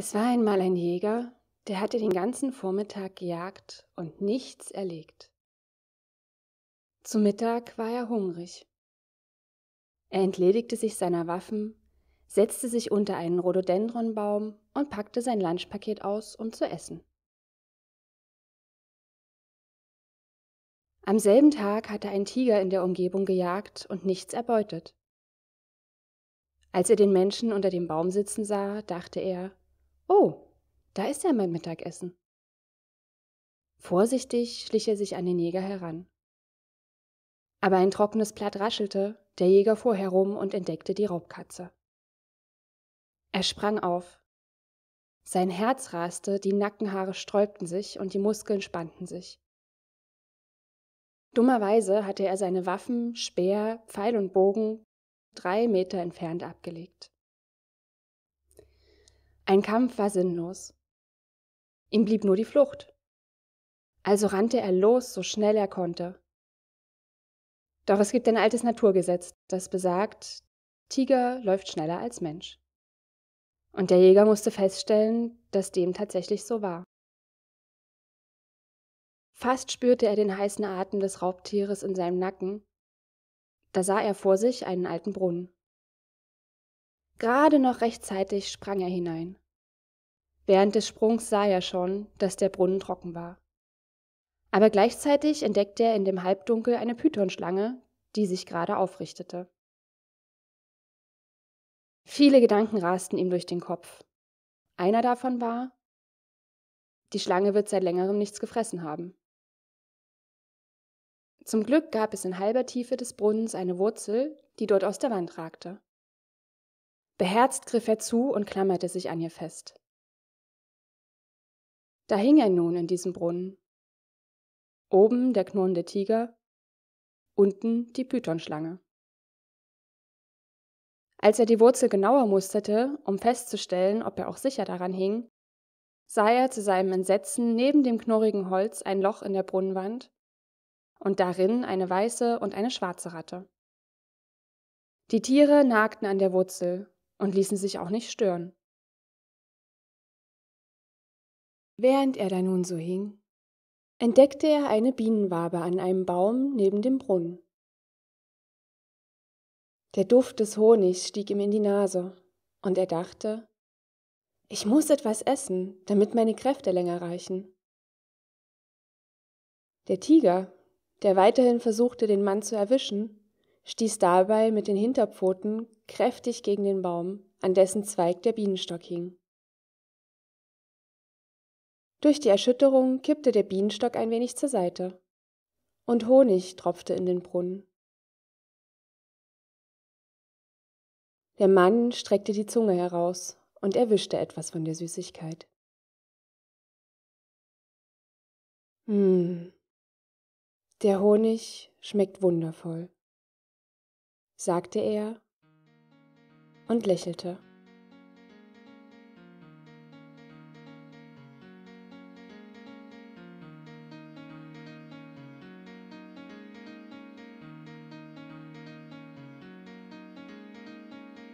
Es war einmal ein Jäger, der hatte den ganzen Vormittag gejagt und nichts erlegt. Zu Mittag war er hungrig. Er entledigte sich seiner Waffen, setzte sich unter einen Rhododendronbaum und packte sein Lunchpaket aus, um zu essen. Am selben Tag hatte ein Tiger in der Umgebung gejagt und nichts erbeutet. Als er den Menschen unter dem Baum sitzen sah, dachte er, Oh, da ist ja mein Mittagessen. Vorsichtig schlich er sich an den Jäger heran. Aber ein trockenes Blatt raschelte, der Jäger fuhr herum und entdeckte die Raubkatze. Er sprang auf. Sein Herz raste, die Nackenhaare sträubten sich und die Muskeln spannten sich. Dummerweise hatte er seine Waffen, Speer, Pfeil und Bogen drei Meter entfernt abgelegt. Ein Kampf war sinnlos. Ihm blieb nur die Flucht. Also rannte er los, so schnell er konnte. Doch es gibt ein altes Naturgesetz, das besagt, Tiger läuft schneller als Mensch. Und der Jäger musste feststellen, dass dem tatsächlich so war. Fast spürte er den heißen Atem des Raubtieres in seinem Nacken. Da sah er vor sich einen alten Brunnen. Gerade noch rechtzeitig sprang er hinein. Während des Sprungs sah er schon, dass der Brunnen trocken war. Aber gleichzeitig entdeckte er in dem Halbdunkel eine Pythonschlange, die sich gerade aufrichtete. Viele Gedanken rasten ihm durch den Kopf. Einer davon war, die Schlange wird seit längerem nichts gefressen haben. Zum Glück gab es in halber Tiefe des Brunnens eine Wurzel, die dort aus der Wand ragte. Beherzt griff er zu und klammerte sich an ihr fest. Da hing er nun in diesem Brunnen. Oben der knurrende Tiger, unten die Pythonschlange. Als er die Wurzel genauer musterte, um festzustellen, ob er auch sicher daran hing, sah er zu seinem Entsetzen neben dem knurrigen Holz ein Loch in der Brunnenwand und darin eine weiße und eine schwarze Ratte. Die Tiere nagten an der Wurzel und ließen sich auch nicht stören. Während er da nun so hing, entdeckte er eine Bienenwabe an einem Baum neben dem Brunnen. Der Duft des Honigs stieg ihm in die Nase, und er dachte, ich muss etwas essen, damit meine Kräfte länger reichen. Der Tiger, der weiterhin versuchte, den Mann zu erwischen, stieß dabei mit den Hinterpfoten kräftig gegen den Baum, an dessen Zweig der Bienenstock hing. Durch die Erschütterung kippte der Bienenstock ein wenig zur Seite, und Honig tropfte in den Brunnen. Der Mann streckte die Zunge heraus und erwischte etwas von der Süßigkeit. Hm, der Honig schmeckt wundervoll, sagte er und lächelte.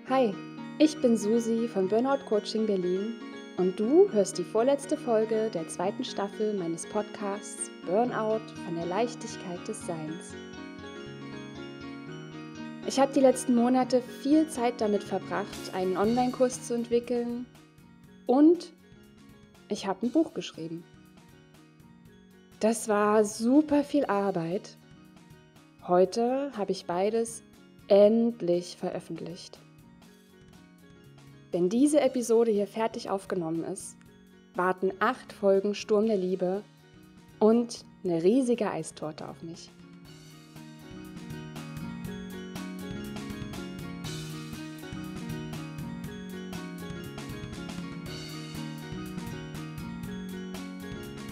Hi, ich bin Susi von Burnout Coaching Berlin und du hörst die vorletzte Folge der zweiten Staffel meines Podcasts Burnout von der Leichtigkeit des Seins. Ich habe die letzten Monate viel Zeit damit verbracht, einen Online-Kurs zu entwickeln und ich habe ein Buch geschrieben. Das war super viel Arbeit. Heute habe ich beides endlich veröffentlicht. Wenn diese Episode hier fertig aufgenommen ist, warten acht Folgen Sturm der Liebe und eine riesige Eistorte auf mich.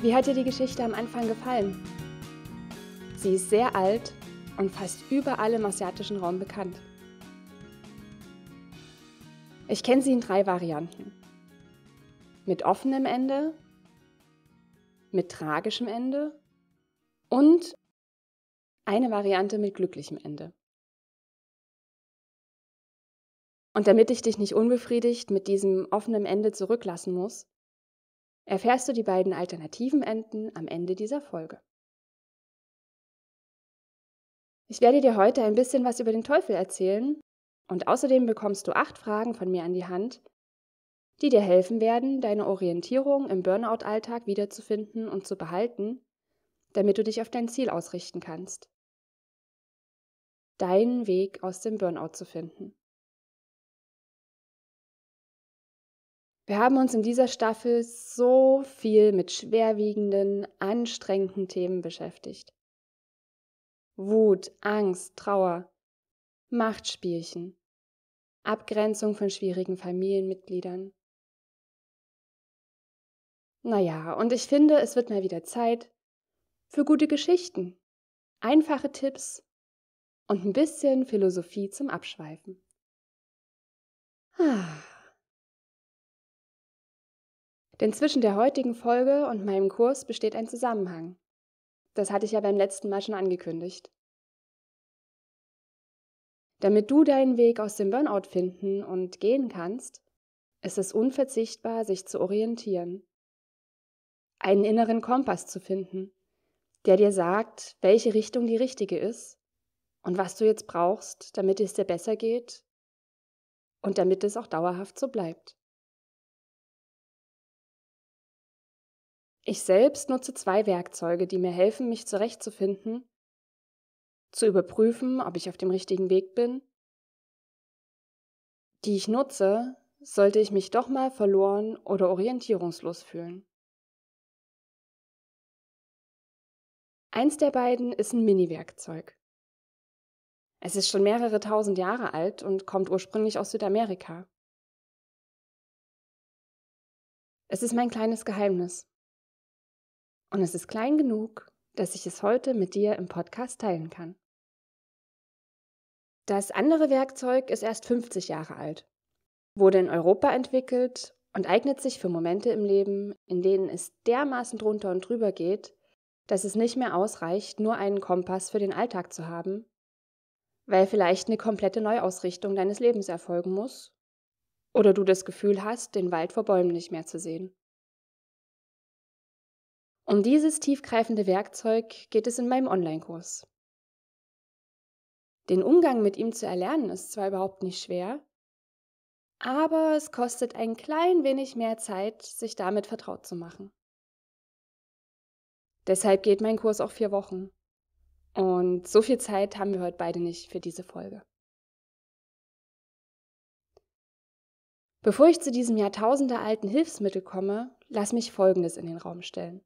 Wie hat dir die Geschichte am Anfang gefallen? Sie ist sehr alt und fast überall im asiatischen Raum bekannt. Ich kenne sie in drei Varianten. Mit offenem Ende, mit tragischem Ende und eine Variante mit glücklichem Ende. Und damit ich dich nicht unbefriedigt mit diesem offenen Ende zurücklassen muss, erfährst du die beiden alternativen Enden am Ende dieser Folge. Ich werde dir heute ein bisschen was über den Teufel erzählen und außerdem bekommst du acht Fragen von mir an die Hand, die dir helfen werden, deine Orientierung im Burnout-Alltag wiederzufinden und zu behalten, damit du dich auf dein Ziel ausrichten kannst. Deinen Weg aus dem Burnout zu finden. Wir haben uns in dieser Staffel so viel mit schwerwiegenden, anstrengenden Themen beschäftigt. Wut, Angst, Trauer, Machtspielchen, Abgrenzung von schwierigen Familienmitgliedern. Naja, und ich finde, es wird mal wieder Zeit für gute Geschichten, einfache Tipps und ein bisschen Philosophie zum Abschweifen. Ah. Denn zwischen der heutigen Folge und meinem Kurs besteht ein Zusammenhang. Das hatte ich ja beim letzten Mal schon angekündigt. Damit du deinen Weg aus dem Burnout finden und gehen kannst, ist es unverzichtbar, sich zu orientieren. Einen inneren Kompass zu finden, der dir sagt, welche Richtung die richtige ist und was du jetzt brauchst, damit es dir besser geht und damit es auch dauerhaft so bleibt. Ich selbst nutze zwei Werkzeuge, die mir helfen, mich zurechtzufinden zu überprüfen, ob ich auf dem richtigen Weg bin, die ich nutze, sollte ich mich doch mal verloren oder orientierungslos fühlen. Eins der beiden ist ein Mini-Werkzeug. Es ist schon mehrere tausend Jahre alt und kommt ursprünglich aus Südamerika. Es ist mein kleines Geheimnis. Und es ist klein genug, dass ich es heute mit dir im Podcast teilen kann. Das andere Werkzeug ist erst 50 Jahre alt, wurde in Europa entwickelt und eignet sich für Momente im Leben, in denen es dermaßen drunter und drüber geht, dass es nicht mehr ausreicht, nur einen Kompass für den Alltag zu haben, weil vielleicht eine komplette Neuausrichtung deines Lebens erfolgen muss oder du das Gefühl hast, den Wald vor Bäumen nicht mehr zu sehen. Um dieses tiefgreifende Werkzeug geht es in meinem Online-Kurs. Den Umgang mit ihm zu erlernen ist zwar überhaupt nicht schwer, aber es kostet ein klein wenig mehr Zeit, sich damit vertraut zu machen. Deshalb geht mein Kurs auch vier Wochen. Und so viel Zeit haben wir heute beide nicht für diese Folge. Bevor ich zu diesem jahrtausendealten Hilfsmittel komme, lass mich Folgendes in den Raum stellen.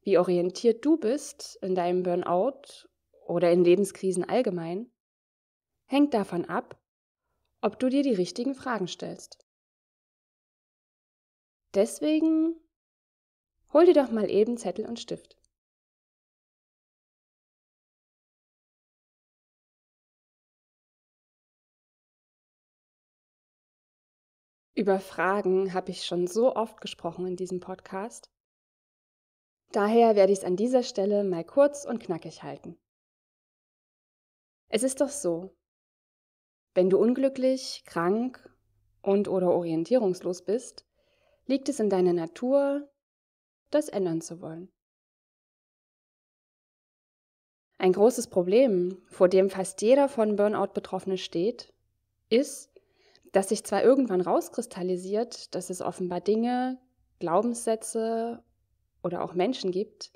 Wie orientiert du bist in deinem Burnout oder in Lebenskrisen allgemein, hängt davon ab, ob du dir die richtigen Fragen stellst. Deswegen hol dir doch mal eben Zettel und Stift. Über Fragen habe ich schon so oft gesprochen in diesem Podcast. Daher werde ich es an dieser Stelle mal kurz und knackig halten. Es ist doch so. Wenn du unglücklich, krank und oder orientierungslos bist, liegt es in deiner Natur, das ändern zu wollen. Ein großes Problem, vor dem fast jeder von Burnout Betroffene steht, ist, dass sich zwar irgendwann rauskristallisiert, dass es offenbar Dinge, Glaubenssätze oder auch Menschen gibt,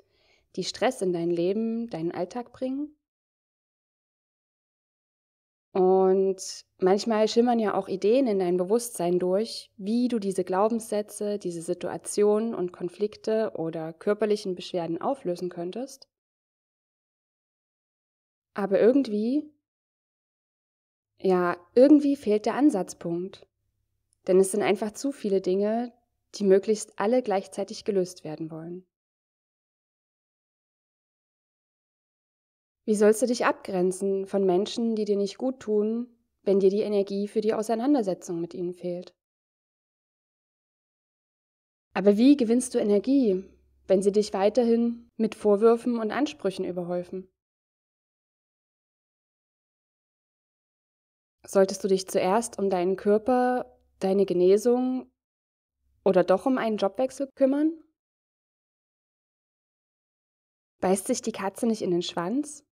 die Stress in dein Leben, deinen Alltag bringen, und manchmal schimmern ja auch Ideen in dein Bewusstsein durch, wie du diese Glaubenssätze, diese Situationen und Konflikte oder körperlichen Beschwerden auflösen könntest. Aber irgendwie, ja, irgendwie fehlt der Ansatzpunkt. Denn es sind einfach zu viele Dinge, die möglichst alle gleichzeitig gelöst werden wollen. Wie sollst du dich abgrenzen von Menschen, die dir nicht gut tun, wenn dir die Energie für die Auseinandersetzung mit ihnen fehlt? Aber wie gewinnst du Energie, wenn sie dich weiterhin mit Vorwürfen und Ansprüchen überhäufen? Solltest du dich zuerst um deinen Körper, deine Genesung oder doch um einen Jobwechsel kümmern? Beißt sich die Katze nicht in den Schwanz?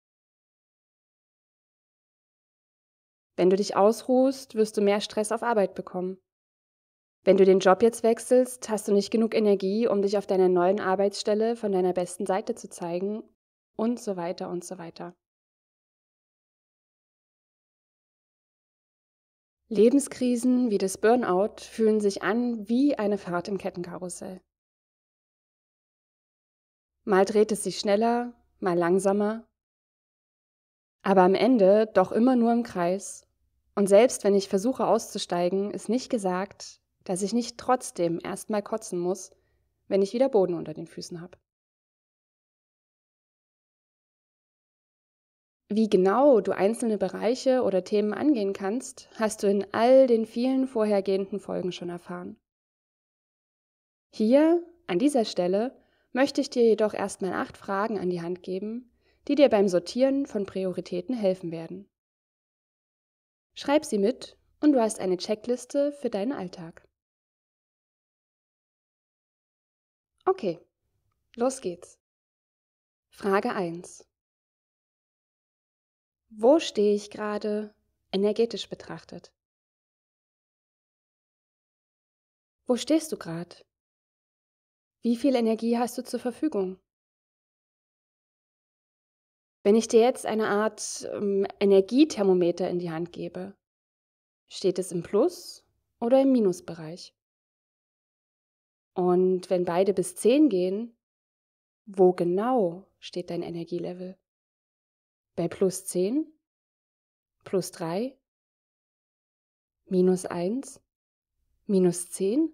Wenn du dich ausruhst, wirst du mehr Stress auf Arbeit bekommen. Wenn du den Job jetzt wechselst, hast du nicht genug Energie, um dich auf deiner neuen Arbeitsstelle von deiner besten Seite zu zeigen und so weiter und so weiter. Lebenskrisen wie das Burnout fühlen sich an wie eine Fahrt im Kettenkarussell. Mal dreht es sich schneller, mal langsamer, aber am Ende doch immer nur im Kreis und selbst wenn ich versuche auszusteigen, ist nicht gesagt, dass ich nicht trotzdem erstmal kotzen muss, wenn ich wieder Boden unter den Füßen habe. Wie genau du einzelne Bereiche oder Themen angehen kannst, hast du in all den vielen vorhergehenden Folgen schon erfahren. Hier, an dieser Stelle, möchte ich dir jedoch erstmal acht Fragen an die Hand geben, die dir beim Sortieren von Prioritäten helfen werden. Schreib sie mit und du hast eine Checkliste für deinen Alltag. Okay, los geht's. Frage 1. Wo stehe ich gerade energetisch betrachtet? Wo stehst du gerade? Wie viel Energie hast du zur Verfügung? Wenn ich dir jetzt eine Art ähm, Energiethermometer in die Hand gebe, steht es im Plus oder im Minusbereich? Und wenn beide bis 10 gehen, wo genau steht dein Energielevel? Bei plus 10? Plus 3? Minus 1? Minus 10?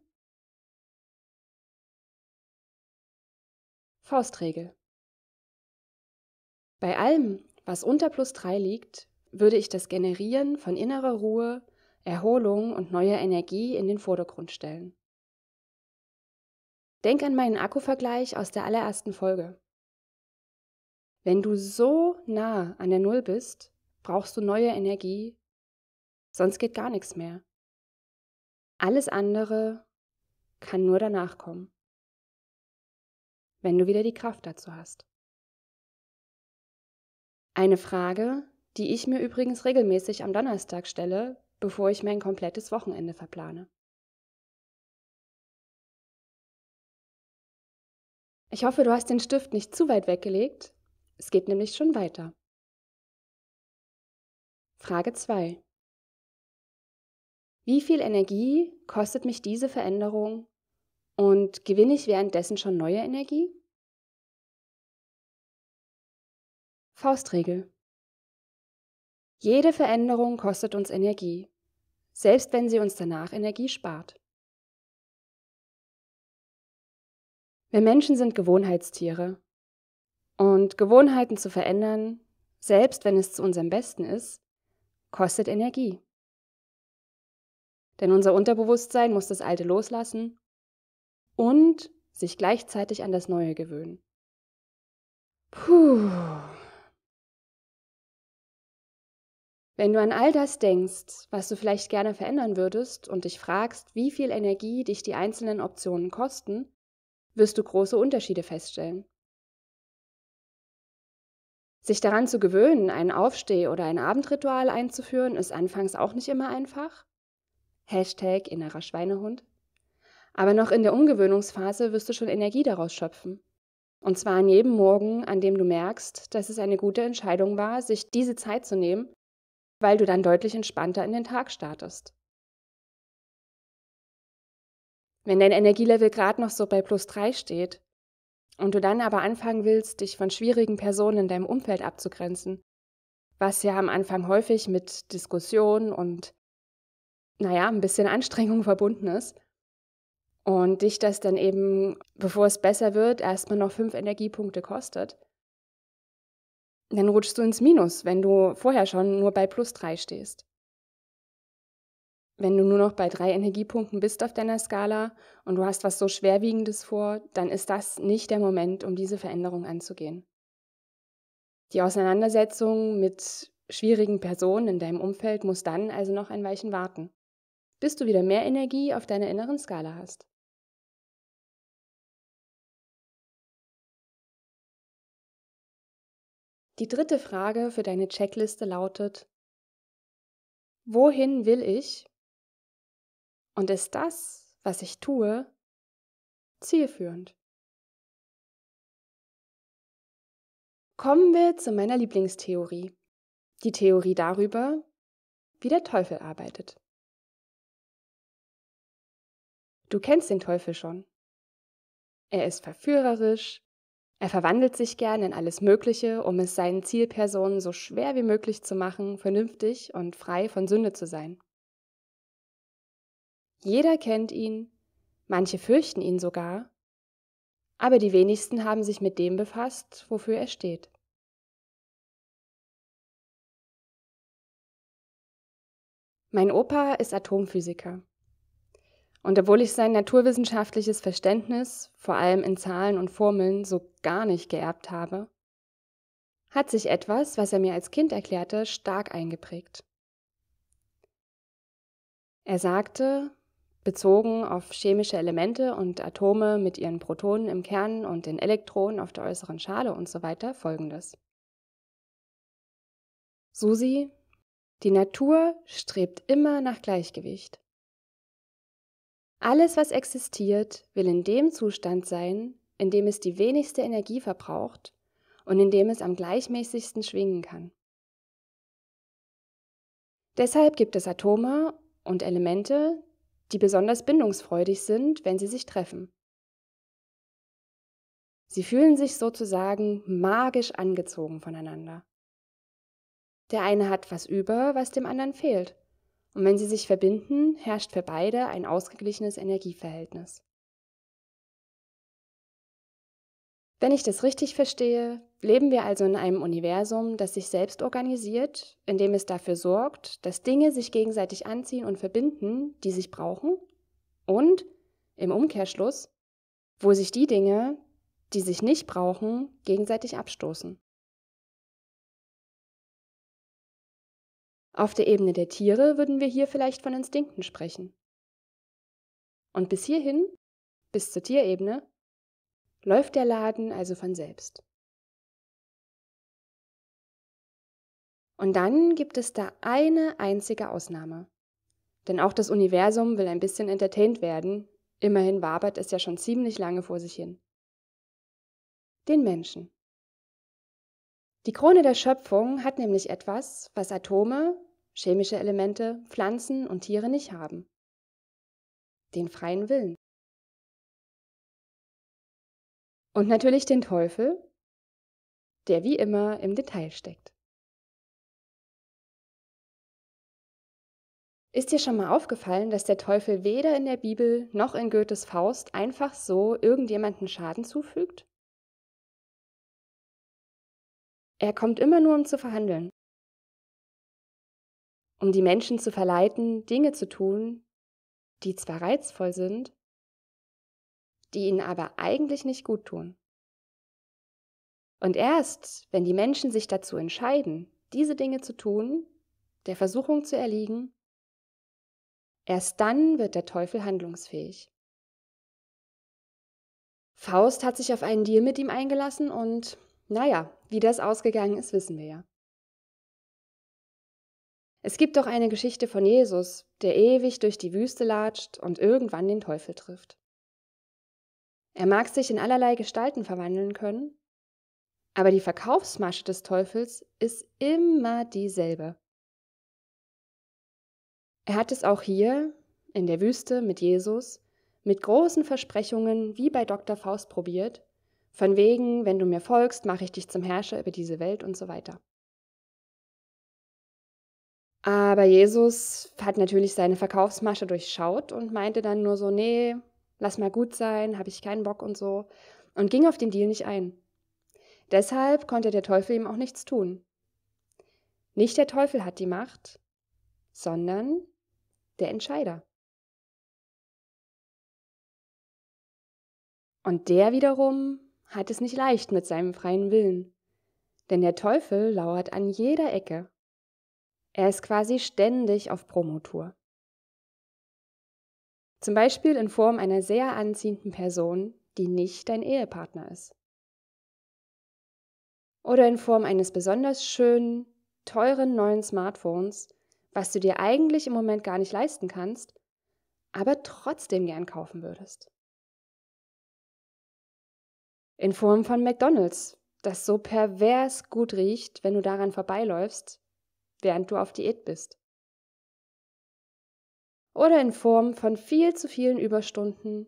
Faustregel. Bei allem, was unter plus 3 liegt, würde ich das Generieren von innerer Ruhe, Erholung und neuer Energie in den Vordergrund stellen. Denk an meinen Akkuvergleich aus der allerersten Folge. Wenn du so nah an der Null bist, brauchst du neue Energie, sonst geht gar nichts mehr. Alles andere kann nur danach kommen, wenn du wieder die Kraft dazu hast. Eine Frage, die ich mir übrigens regelmäßig am Donnerstag stelle, bevor ich mein komplettes Wochenende verplane. Ich hoffe, du hast den Stift nicht zu weit weggelegt. Es geht nämlich schon weiter. Frage 2. Wie viel Energie kostet mich diese Veränderung und gewinne ich währenddessen schon neue Energie? Faustregel. Jede Veränderung kostet uns Energie, selbst wenn sie uns danach Energie spart. Wir Menschen sind Gewohnheitstiere. Und Gewohnheiten zu verändern, selbst wenn es zu unserem Besten ist, kostet Energie. Denn unser Unterbewusstsein muss das Alte loslassen und sich gleichzeitig an das Neue gewöhnen. Puh. Wenn du an all das denkst, was du vielleicht gerne verändern würdest und dich fragst, wie viel Energie dich die einzelnen Optionen kosten, wirst du große Unterschiede feststellen. Sich daran zu gewöhnen, ein Aufsteh- oder ein Abendritual einzuführen, ist anfangs auch nicht immer einfach. Hashtag innerer Schweinehund. Aber noch in der Umgewöhnungsphase wirst du schon Energie daraus schöpfen. Und zwar an jedem Morgen, an dem du merkst, dass es eine gute Entscheidung war, sich diese Zeit zu nehmen, weil du dann deutlich entspannter in den Tag startest. Wenn dein Energielevel gerade noch so bei plus drei steht und du dann aber anfangen willst, dich von schwierigen Personen in deinem Umfeld abzugrenzen, was ja am Anfang häufig mit Diskussion und, naja, ein bisschen Anstrengung verbunden ist, und dich das dann eben, bevor es besser wird, erstmal noch fünf Energiepunkte kostet, dann rutschst du ins Minus, wenn du vorher schon nur bei plus drei stehst. Wenn du nur noch bei drei Energiepunkten bist auf deiner Skala und du hast was so Schwerwiegendes vor, dann ist das nicht der Moment, um diese Veränderung anzugehen. Die Auseinandersetzung mit schwierigen Personen in deinem Umfeld muss dann also noch ein Weilchen warten, bis du wieder mehr Energie auf deiner inneren Skala hast. Die dritte Frage für deine Checkliste lautet, wohin will ich? Und ist das, was ich tue, zielführend? Kommen wir zu meiner Lieblingstheorie, die Theorie darüber, wie der Teufel arbeitet. Du kennst den Teufel schon. Er ist verführerisch, er verwandelt sich gern in alles Mögliche, um es seinen Zielpersonen so schwer wie möglich zu machen, vernünftig und frei von Sünde zu sein. Jeder kennt ihn, manche fürchten ihn sogar, aber die wenigsten haben sich mit dem befasst, wofür er steht. Mein Opa ist Atomphysiker. Und obwohl ich sein naturwissenschaftliches Verständnis, vor allem in Zahlen und Formeln, so gar nicht geerbt habe, hat sich etwas, was er mir als Kind erklärte, stark eingeprägt. Er sagte, bezogen auf chemische Elemente und Atome mit ihren Protonen im Kern und den Elektronen auf der äußeren Schale und so weiter, folgendes. Susi, die Natur strebt immer nach Gleichgewicht. Alles, was existiert, will in dem Zustand sein, in dem es die wenigste Energie verbraucht und in dem es am gleichmäßigsten schwingen kann. Deshalb gibt es Atome und Elemente, die besonders bindungsfreudig sind, wenn sie sich treffen. Sie fühlen sich sozusagen magisch angezogen voneinander. Der eine hat was über, was dem anderen fehlt und wenn sie sich verbinden, herrscht für beide ein ausgeglichenes Energieverhältnis. Wenn ich das richtig verstehe, leben wir also in einem Universum, das sich selbst organisiert, indem es dafür sorgt, dass Dinge sich gegenseitig anziehen und verbinden, die sich brauchen, und im Umkehrschluss, wo sich die Dinge, die sich nicht brauchen, gegenseitig abstoßen. Auf der Ebene der Tiere würden wir hier vielleicht von Instinkten sprechen. Und bis hierhin, bis zur Tierebene, läuft der Laden also von selbst. Und dann gibt es da eine einzige Ausnahme. Denn auch das Universum will ein bisschen entertained werden, immerhin wabert es ja schon ziemlich lange vor sich hin. Den Menschen. Die Krone der Schöpfung hat nämlich etwas, was Atome, chemische Elemente Pflanzen und Tiere nicht haben. Den freien Willen. Und natürlich den Teufel, der wie immer im Detail steckt. Ist dir schon mal aufgefallen, dass der Teufel weder in der Bibel noch in Goethes Faust einfach so irgendjemanden Schaden zufügt? Er kommt immer nur, um zu verhandeln um die Menschen zu verleiten, Dinge zu tun, die zwar reizvoll sind, die ihnen aber eigentlich nicht gut tun. Und erst, wenn die Menschen sich dazu entscheiden, diese Dinge zu tun, der Versuchung zu erliegen, erst dann wird der Teufel handlungsfähig. Faust hat sich auf einen Deal mit ihm eingelassen und, naja, wie das ausgegangen ist, wissen wir ja. Es gibt doch eine Geschichte von Jesus, der ewig durch die Wüste latscht und irgendwann den Teufel trifft. Er mag sich in allerlei Gestalten verwandeln können, aber die Verkaufsmasche des Teufels ist immer dieselbe. Er hat es auch hier, in der Wüste mit Jesus, mit großen Versprechungen wie bei Dr. Faust probiert, von wegen, wenn du mir folgst, mache ich dich zum Herrscher über diese Welt und so weiter. Aber Jesus hat natürlich seine Verkaufsmasche durchschaut und meinte dann nur so, nee, lass mal gut sein, habe ich keinen Bock und so, und ging auf den Deal nicht ein. Deshalb konnte der Teufel ihm auch nichts tun. Nicht der Teufel hat die Macht, sondern der Entscheider. Und der wiederum hat es nicht leicht mit seinem freien Willen, denn der Teufel lauert an jeder Ecke er ist quasi ständig auf Promotour. Zum Beispiel in Form einer sehr anziehenden Person, die nicht dein Ehepartner ist. Oder in Form eines besonders schönen, teuren neuen Smartphones, was du dir eigentlich im Moment gar nicht leisten kannst, aber trotzdem gern kaufen würdest. In Form von McDonald's, das so pervers gut riecht, wenn du daran vorbeiläufst, während du auf Diät bist. Oder in Form von viel zu vielen Überstunden,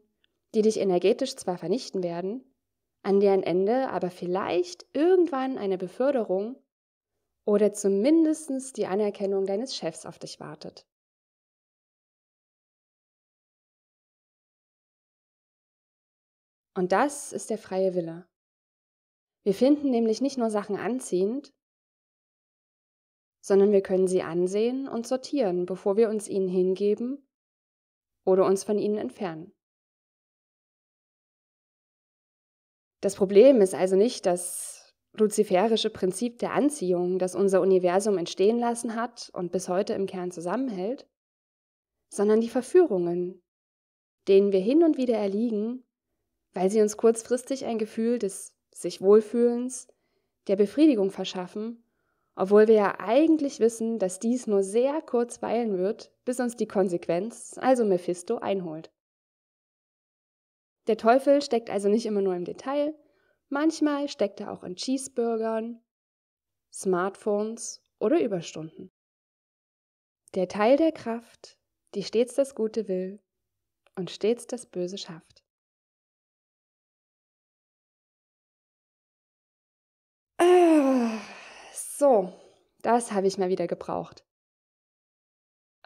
die dich energetisch zwar vernichten werden, an deren Ende aber vielleicht irgendwann eine Beförderung oder zumindest die Anerkennung deines Chefs auf dich wartet. Und das ist der freie Wille. Wir finden nämlich nicht nur Sachen anziehend, sondern wir können sie ansehen und sortieren, bevor wir uns ihnen hingeben oder uns von ihnen entfernen. Das Problem ist also nicht das luziferische Prinzip der Anziehung, das unser Universum entstehen lassen hat und bis heute im Kern zusammenhält, sondern die Verführungen, denen wir hin und wieder erliegen, weil sie uns kurzfristig ein Gefühl des sich Wohlfühlens, der Befriedigung verschaffen obwohl wir ja eigentlich wissen, dass dies nur sehr kurz weilen wird, bis uns die Konsequenz, also Mephisto, einholt. Der Teufel steckt also nicht immer nur im Detail, manchmal steckt er auch in Cheeseburgern, Smartphones oder Überstunden. Der Teil der Kraft, die stets das Gute will und stets das Böse schafft. So, das habe ich mal wieder gebraucht.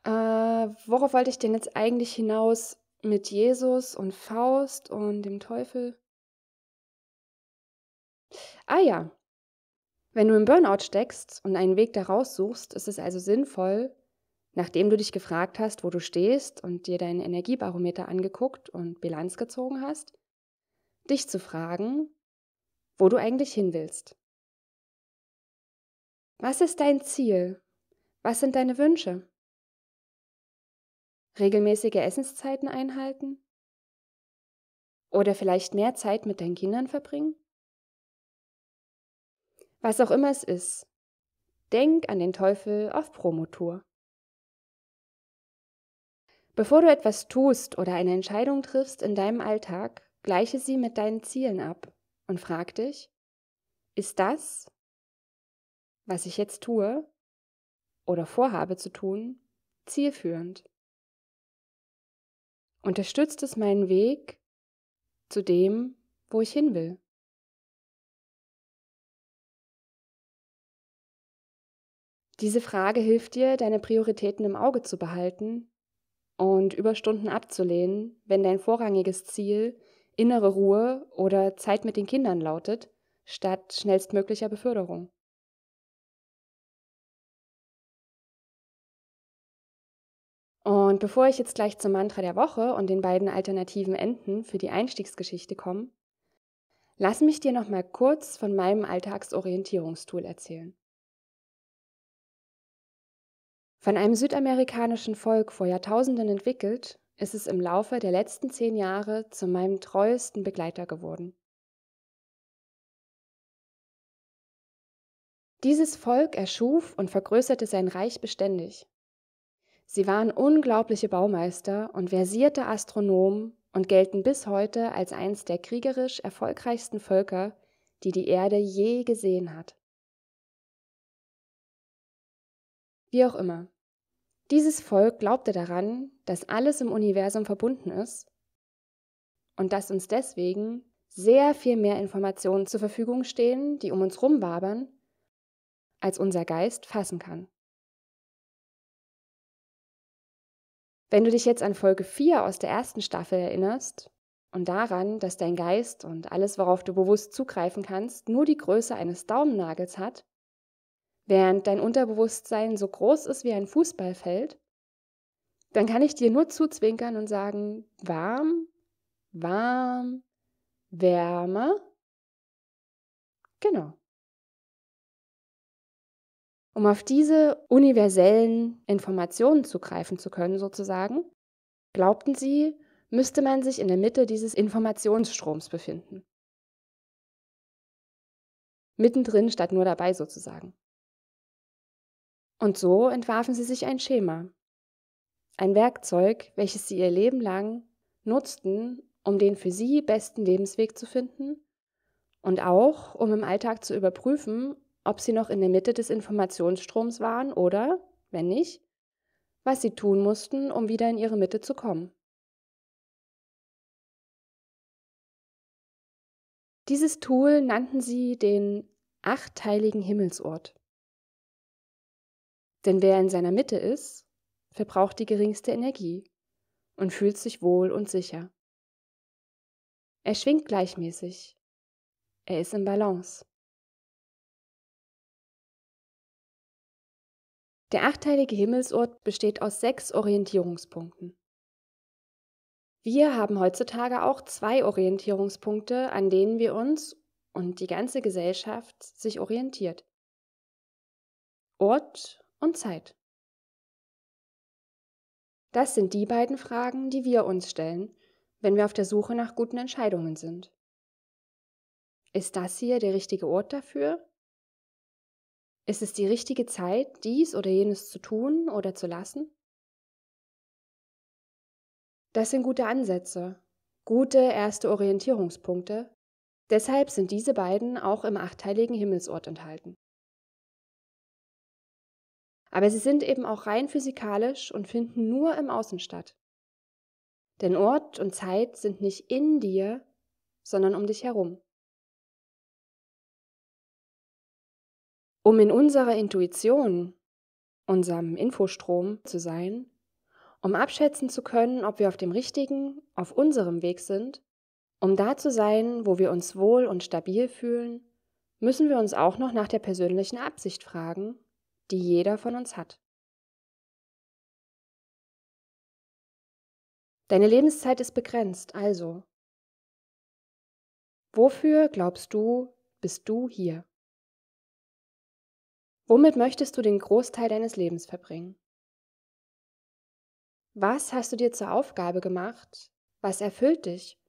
Äh, worauf wollte ich denn jetzt eigentlich hinaus mit Jesus und Faust und dem Teufel? Ah ja. Wenn du im Burnout steckst und einen Weg daraus suchst, ist es also sinnvoll, nachdem du dich gefragt hast, wo du stehst und dir deinen Energiebarometer angeguckt und Bilanz gezogen hast, dich zu fragen, wo du eigentlich hin willst. Was ist dein Ziel? Was sind deine Wünsche? Regelmäßige Essenszeiten einhalten? Oder vielleicht mehr Zeit mit deinen Kindern verbringen? Was auch immer es ist, denk an den Teufel auf Promotour. Bevor du etwas tust oder eine Entscheidung triffst in deinem Alltag, gleiche sie mit deinen Zielen ab und frag dich, ist das, was ich jetzt tue oder vorhabe zu tun, zielführend? Unterstützt es meinen Weg zu dem, wo ich hin will? Diese Frage hilft dir, deine Prioritäten im Auge zu behalten und Überstunden abzulehnen, wenn dein vorrangiges Ziel innere Ruhe oder Zeit mit den Kindern lautet, statt schnellstmöglicher Beförderung. Und bevor ich jetzt gleich zum Mantra der Woche und den beiden alternativen Enden für die Einstiegsgeschichte komme, lass mich dir nochmal kurz von meinem Alltagsorientierungstool erzählen. Von einem südamerikanischen Volk vor Jahrtausenden entwickelt, ist es im Laufe der letzten zehn Jahre zu meinem treuesten Begleiter geworden. Dieses Volk erschuf und vergrößerte sein Reich beständig Sie waren unglaubliche Baumeister und versierte Astronomen und gelten bis heute als eins der kriegerisch erfolgreichsten Völker, die die Erde je gesehen hat. Wie auch immer. Dieses Volk glaubte daran, dass alles im Universum verbunden ist und dass uns deswegen sehr viel mehr Informationen zur Verfügung stehen, die um uns rumwabern, als unser Geist fassen kann. Wenn du dich jetzt an Folge 4 aus der ersten Staffel erinnerst und daran, dass dein Geist und alles, worauf du bewusst zugreifen kannst, nur die Größe eines Daumennagels hat, während dein Unterbewusstsein so groß ist wie ein Fußballfeld, dann kann ich dir nur zuzwinkern und sagen, warm, warm, wärmer. Genau. Um auf diese universellen Informationen zugreifen zu können, sozusagen, glaubten sie, müsste man sich in der Mitte dieses Informationsstroms befinden. Mittendrin statt nur dabei sozusagen. Und so entwarfen sie sich ein Schema, ein Werkzeug, welches sie ihr Leben lang nutzten, um den für sie besten Lebensweg zu finden und auch, um im Alltag zu überprüfen, ob sie noch in der Mitte des Informationsstroms waren oder, wenn nicht, was sie tun mussten, um wieder in ihre Mitte zu kommen. Dieses Tool nannten sie den achteiligen Himmelsort. Denn wer in seiner Mitte ist, verbraucht die geringste Energie und fühlt sich wohl und sicher. Er schwingt gleichmäßig. Er ist im Balance. Der achteilige Himmelsort besteht aus sechs Orientierungspunkten. Wir haben heutzutage auch zwei Orientierungspunkte, an denen wir uns und die ganze Gesellschaft sich orientiert. Ort und Zeit. Das sind die beiden Fragen, die wir uns stellen, wenn wir auf der Suche nach guten Entscheidungen sind. Ist das hier der richtige Ort dafür? Ist es die richtige Zeit, dies oder jenes zu tun oder zu lassen? Das sind gute Ansätze, gute erste Orientierungspunkte. Deshalb sind diese beiden auch im achteiligen Himmelsort enthalten. Aber sie sind eben auch rein physikalisch und finden nur im Außen statt. Denn Ort und Zeit sind nicht in dir, sondern um dich herum. Um in unserer Intuition, unserem Infostrom zu sein, um abschätzen zu können, ob wir auf dem richtigen, auf unserem Weg sind, um da zu sein, wo wir uns wohl und stabil fühlen, müssen wir uns auch noch nach der persönlichen Absicht fragen, die jeder von uns hat. Deine Lebenszeit ist begrenzt, also. Wofür glaubst du, bist du hier? Womit möchtest du den Großteil deines Lebens verbringen? Was hast du dir zur Aufgabe gemacht? Was erfüllt dich?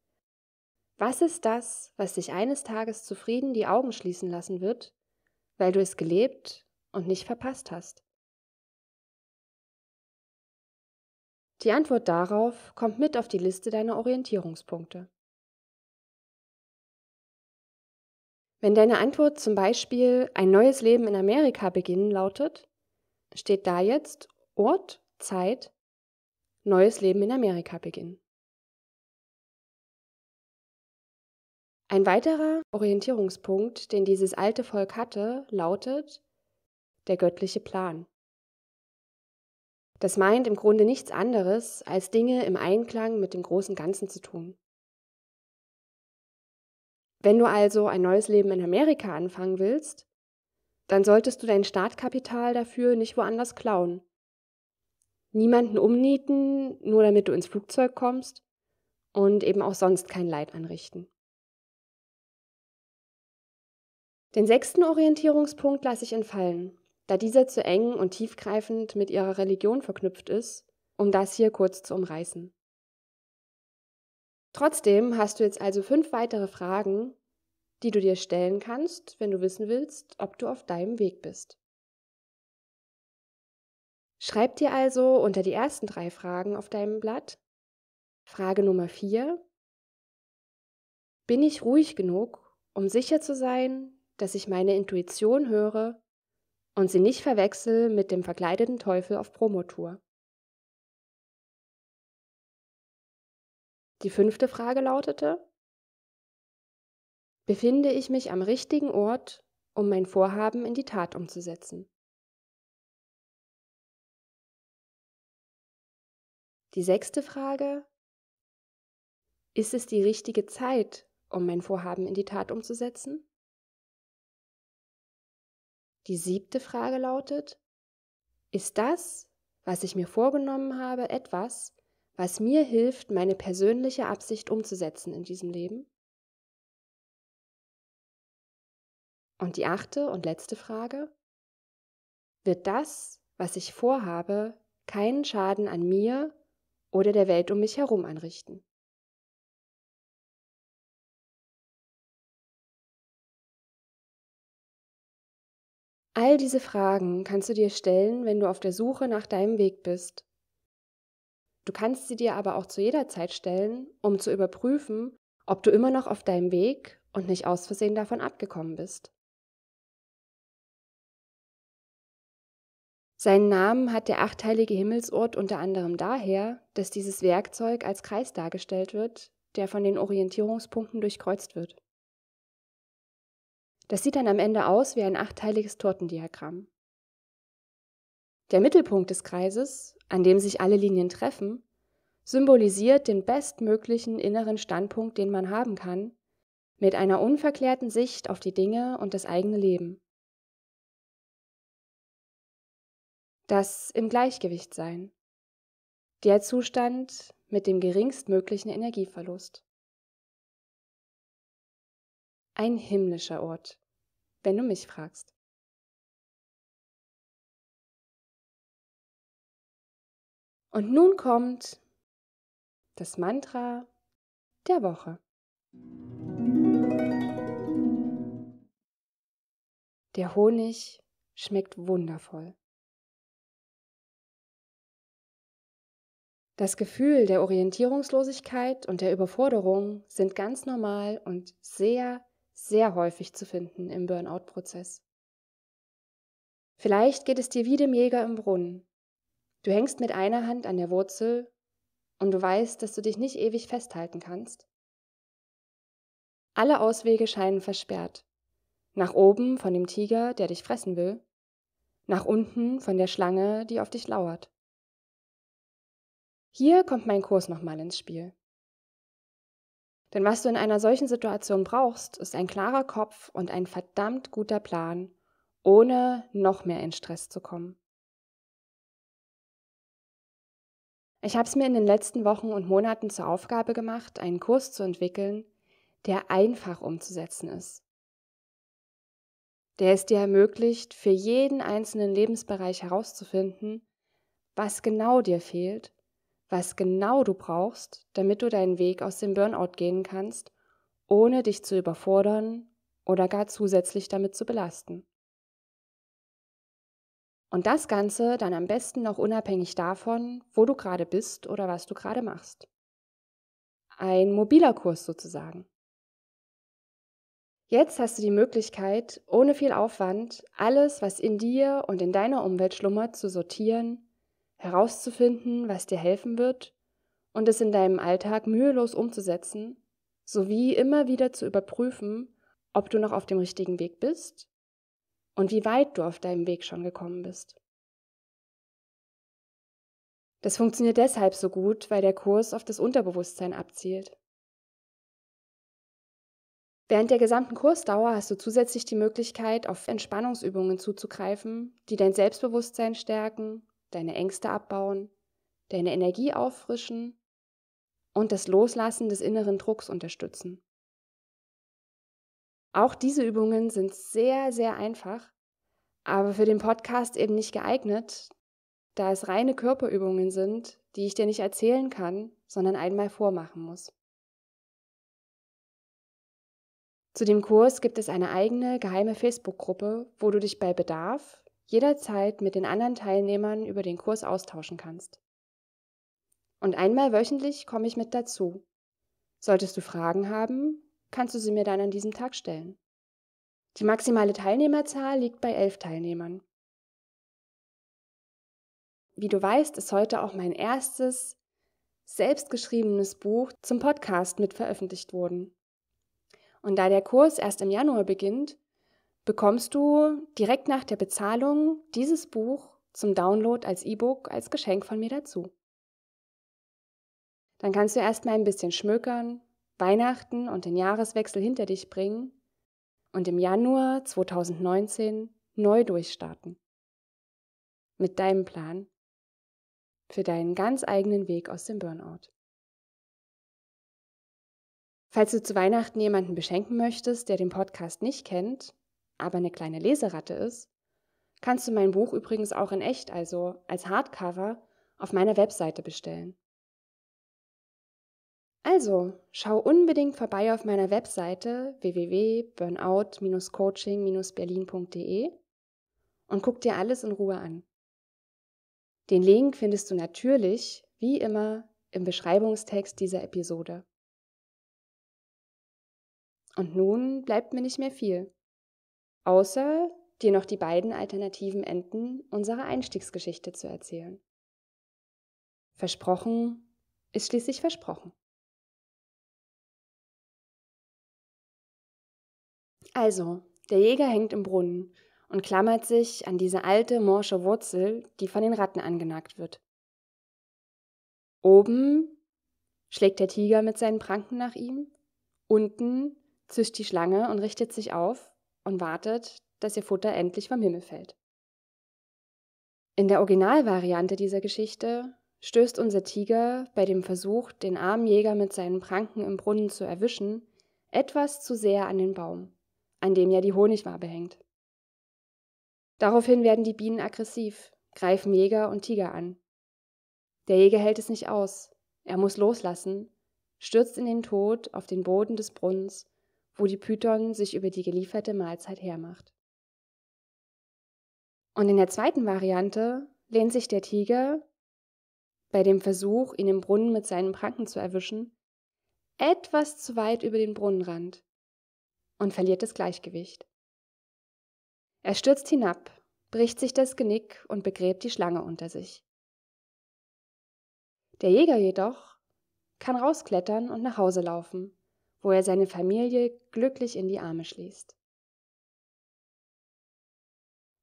Was ist das, was dich eines Tages zufrieden die Augen schließen lassen wird, weil du es gelebt und nicht verpasst hast? Die Antwort darauf kommt mit auf die Liste deiner Orientierungspunkte. Wenn deine Antwort zum Beispiel ein neues Leben in Amerika beginnen lautet, steht da jetzt Ort, Zeit, neues Leben in Amerika beginnen. Ein weiterer Orientierungspunkt, den dieses alte Volk hatte, lautet der göttliche Plan. Das meint im Grunde nichts anderes, als Dinge im Einklang mit dem großen Ganzen zu tun. Wenn du also ein neues Leben in Amerika anfangen willst, dann solltest du dein Startkapital dafür nicht woanders klauen. Niemanden umnieten, nur damit du ins Flugzeug kommst und eben auch sonst kein Leid anrichten. Den sechsten Orientierungspunkt lasse ich entfallen, da dieser zu eng und tiefgreifend mit ihrer Religion verknüpft ist, um das hier kurz zu umreißen. Trotzdem hast du jetzt also fünf weitere Fragen, die du dir stellen kannst, wenn du wissen willst, ob du auf deinem Weg bist. Schreib dir also unter die ersten drei Fragen auf deinem Blatt Frage Nummer 4. Bin ich ruhig genug, um sicher zu sein, dass ich meine Intuition höre und sie nicht verwechsel mit dem verkleideten Teufel auf Promotour? Die fünfte Frage lautete, befinde ich mich am richtigen Ort, um mein Vorhaben in die Tat umzusetzen? Die sechste Frage, ist es die richtige Zeit, um mein Vorhaben in die Tat umzusetzen? Die siebte Frage lautet, ist das, was ich mir vorgenommen habe, etwas, was mir hilft, meine persönliche Absicht umzusetzen in diesem Leben? Und die achte und letzte Frage, wird das, was ich vorhabe, keinen Schaden an mir oder der Welt um mich herum anrichten? All diese Fragen kannst du dir stellen, wenn du auf der Suche nach deinem Weg bist Du kannst sie dir aber auch zu jeder Zeit stellen, um zu überprüfen, ob du immer noch auf deinem Weg und nicht aus Versehen davon abgekommen bist. Seinen Namen hat der achteilige Himmelsort unter anderem daher, dass dieses Werkzeug als Kreis dargestellt wird, der von den Orientierungspunkten durchkreuzt wird. Das sieht dann am Ende aus wie ein achteiliges Tortendiagramm. Der Mittelpunkt des Kreises, an dem sich alle Linien treffen, symbolisiert den bestmöglichen inneren Standpunkt, den man haben kann, mit einer unverklärten Sicht auf die Dinge und das eigene Leben. Das im Gleichgewicht sein. Der Zustand mit dem geringstmöglichen Energieverlust. Ein himmlischer Ort, wenn du mich fragst. Und nun kommt das Mantra der Woche. Der Honig schmeckt wundervoll. Das Gefühl der Orientierungslosigkeit und der Überforderung sind ganz normal und sehr, sehr häufig zu finden im Burnout-Prozess. Vielleicht geht es dir wie dem Jäger im Brunnen. Du hängst mit einer Hand an der Wurzel und du weißt, dass du dich nicht ewig festhalten kannst. Alle Auswege scheinen versperrt. Nach oben von dem Tiger, der dich fressen will, nach unten von der Schlange, die auf dich lauert. Hier kommt mein Kurs nochmal ins Spiel. Denn was du in einer solchen Situation brauchst, ist ein klarer Kopf und ein verdammt guter Plan, ohne noch mehr in Stress zu kommen. Ich habe es mir in den letzten Wochen und Monaten zur Aufgabe gemacht, einen Kurs zu entwickeln, der einfach umzusetzen ist. Der es dir ermöglicht, für jeden einzelnen Lebensbereich herauszufinden, was genau dir fehlt, was genau du brauchst, damit du deinen Weg aus dem Burnout gehen kannst, ohne dich zu überfordern oder gar zusätzlich damit zu belasten. Und das Ganze dann am besten noch unabhängig davon, wo du gerade bist oder was du gerade machst. Ein mobiler Kurs sozusagen. Jetzt hast du die Möglichkeit, ohne viel Aufwand, alles, was in dir und in deiner Umwelt schlummert, zu sortieren, herauszufinden, was dir helfen wird und es in deinem Alltag mühelos umzusetzen, sowie immer wieder zu überprüfen, ob du noch auf dem richtigen Weg bist und wie weit du auf deinem Weg schon gekommen bist. Das funktioniert deshalb so gut, weil der Kurs auf das Unterbewusstsein abzielt. Während der gesamten Kursdauer hast du zusätzlich die Möglichkeit, auf Entspannungsübungen zuzugreifen, die dein Selbstbewusstsein stärken, deine Ängste abbauen, deine Energie auffrischen und das Loslassen des inneren Drucks unterstützen. Auch diese Übungen sind sehr, sehr einfach, aber für den Podcast eben nicht geeignet, da es reine Körperübungen sind, die ich dir nicht erzählen kann, sondern einmal vormachen muss. Zu dem Kurs gibt es eine eigene geheime Facebook-Gruppe, wo du dich bei Bedarf jederzeit mit den anderen Teilnehmern über den Kurs austauschen kannst. Und einmal wöchentlich komme ich mit dazu. Solltest du Fragen haben kannst du sie mir dann an diesem Tag stellen. Die maximale Teilnehmerzahl liegt bei elf Teilnehmern. Wie du weißt, ist heute auch mein erstes selbstgeschriebenes Buch zum Podcast mit veröffentlicht worden. Und da der Kurs erst im Januar beginnt, bekommst du direkt nach der Bezahlung dieses Buch zum Download als E-Book als Geschenk von mir dazu. Dann kannst du erstmal ein bisschen schmökern, Weihnachten und den Jahreswechsel hinter dich bringen und im Januar 2019 neu durchstarten. Mit deinem Plan für deinen ganz eigenen Weg aus dem Burnout. Falls du zu Weihnachten jemanden beschenken möchtest, der den Podcast nicht kennt, aber eine kleine Leseratte ist, kannst du mein Buch übrigens auch in echt, also als Hardcover, auf meiner Webseite bestellen. Also, schau unbedingt vorbei auf meiner Webseite www.burnout-coaching-berlin.de und guck dir alles in Ruhe an. Den Link findest du natürlich, wie immer, im Beschreibungstext dieser Episode. Und nun bleibt mir nicht mehr viel, außer dir noch die beiden alternativen Enden unserer Einstiegsgeschichte zu erzählen. Versprochen ist schließlich versprochen. Also, der Jäger hängt im Brunnen und klammert sich an diese alte morsche Wurzel, die von den Ratten angenagt wird. Oben schlägt der Tiger mit seinen Pranken nach ihm, unten zischt die Schlange und richtet sich auf und wartet, dass ihr Futter endlich vom Himmel fällt. In der Originalvariante dieser Geschichte stößt unser Tiger bei dem Versuch, den armen Jäger mit seinen Pranken im Brunnen zu erwischen, etwas zu sehr an den Baum an dem ja die Honigwabe hängt. Daraufhin werden die Bienen aggressiv, greifen Jäger und Tiger an. Der Jäger hält es nicht aus, er muss loslassen, stürzt in den Tod auf den Boden des Brunnens, wo die Python sich über die gelieferte Mahlzeit hermacht. Und in der zweiten Variante lehnt sich der Tiger bei dem Versuch, ihn im Brunnen mit seinen Pranken zu erwischen, etwas zu weit über den Brunnenrand und verliert das Gleichgewicht. Er stürzt hinab, bricht sich das Genick und begräbt die Schlange unter sich. Der Jäger jedoch kann rausklettern und nach Hause laufen, wo er seine Familie glücklich in die Arme schließt.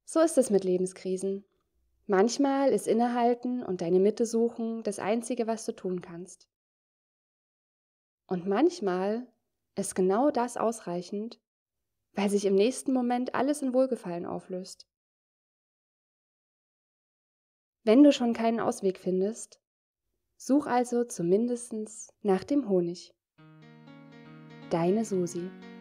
So ist es mit Lebenskrisen. Manchmal ist Innehalten und deine Mitte suchen das Einzige, was du tun kannst. Und manchmal ist genau das ausreichend, weil sich im nächsten Moment alles in Wohlgefallen auflöst. Wenn du schon keinen Ausweg findest, such also zumindest nach dem Honig. Deine Susi.